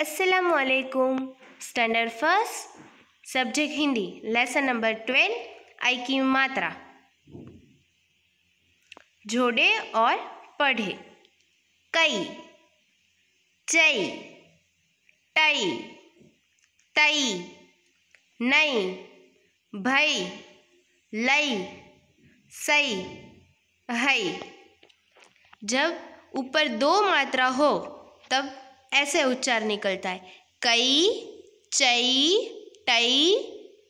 असलकुम standard first subject Hindi lesson number twelve आई की मात्रा जोड़े और पढ़े कई चई टई तई नई भई लई सई हई जब ऊपर दो मात्रा हो तब ऐसे उच्चार निकलता है कई चई टई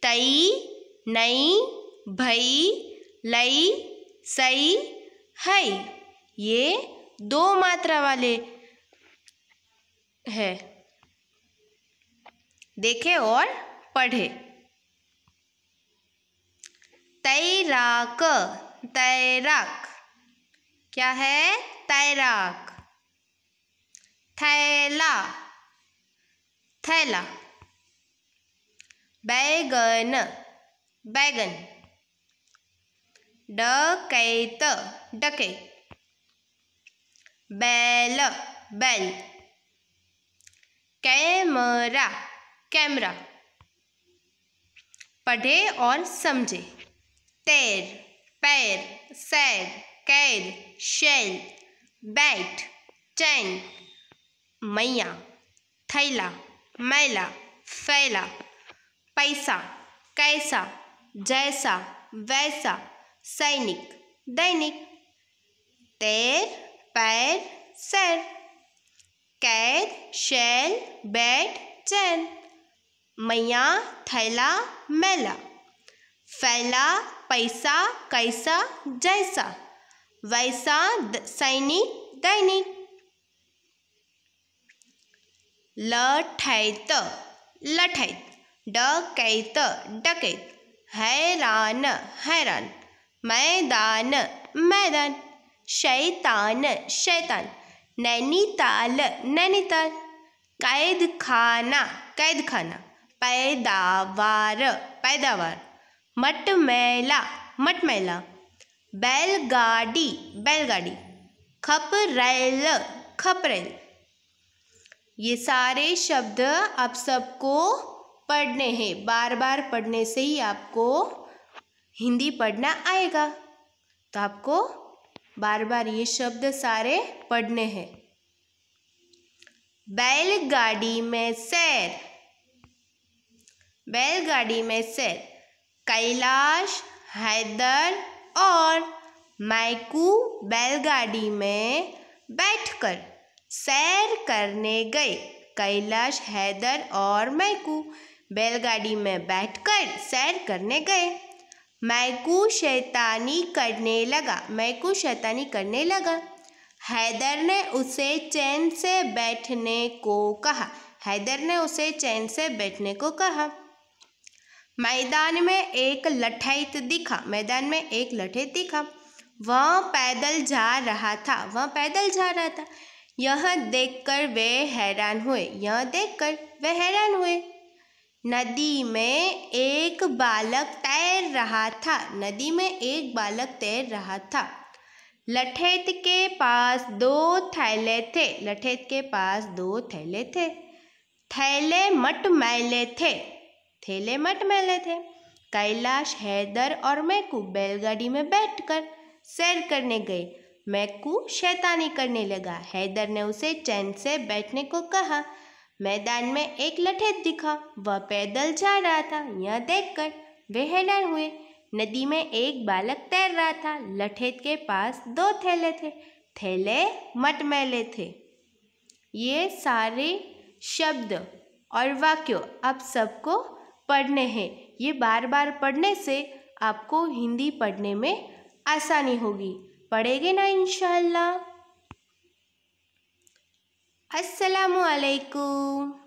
तई नई भई लई सई हई ये दो मात्रा वाले है देखे और पढ़े तैराक तैराक क्या है तैराक थैला थैला बैगन बैगन डकैत डके बैल बैल कैमरा कैमरा पढ़े और समझे तैर पैर सैर कैद शेल बैट चैन मैया थैला मैला फैला पैसा कैसा जैसा वैसा सैनिक दैनिक तैर पैर सैर कैद शैल बैठ चैन मैया थैला मैला फैला पैसा कैसा जैसा वैसा सैनिक दैनिक लठैत लठैत डकैत डकैत हैरान हैरान मैदान मैदान शैतान शैतान नैनीताल नैनीताल कैद खाना कैद खाना पैदावार पैदावार मटमैला मटमैला बैलगाड़ी बैलगाड़ी खपरेल खपरेल ये सारे शब्द आप सबको पढ़ने हैं बार बार पढ़ने से ही आपको हिंदी पढ़ना आएगा तो आपको बार बार ये शब्द सारे पढ़ने हैं बैलगाड़ी में सैर बैलगाड़ी में सैर कैलाश हैदर और माइकू बैलगाड़ी में बैठकर सैर करने गए कैलाश हैदर और मैकू बैलगाड़ी में बैठकर सैर करने गए मैकू शैतानी करने लगा मैकू शैतानी करने लगा हैदर ने उसे चैन से बैठने को कहा हैदर ने उसे चैन से बैठने को कहा मैदान में एक लठैत दिखा मैदान में एक लठैत दिखा वह पैदल जा रहा था वह पैदल जा रहा था यह देखकर वे हैरान हुए यह देखकर वे हैरान हुए नदी में एक बालक तैर रहा था नदी में एक बालक तैर रहा था लठेत के पास दो थैले थे लठेत के पास दो थैले थे थैले मट मैले थे थैले मट मैले थे कैलाश हैदर और मैकू बैलगाड़ी में बैठकर सैर करने गए मैकू शैतानी करने लगा हैदर ने उसे चैन से बैठने को कहा मैदान में एक लठेत दिखा वह पैदल जा रहा था यह देखकर वे हैरान हुए नदी में एक बालक तैर रहा था लठेत के पास दो थैले थे थैले मटमैले थे ये सारे शब्द और वाक्यों आप सबको पढ़ने हैं ये बार बार पढ़ने से आपको हिंदी पढ़ने में आसानी होगी पढ़ेंगे ना इनशाला असलकुम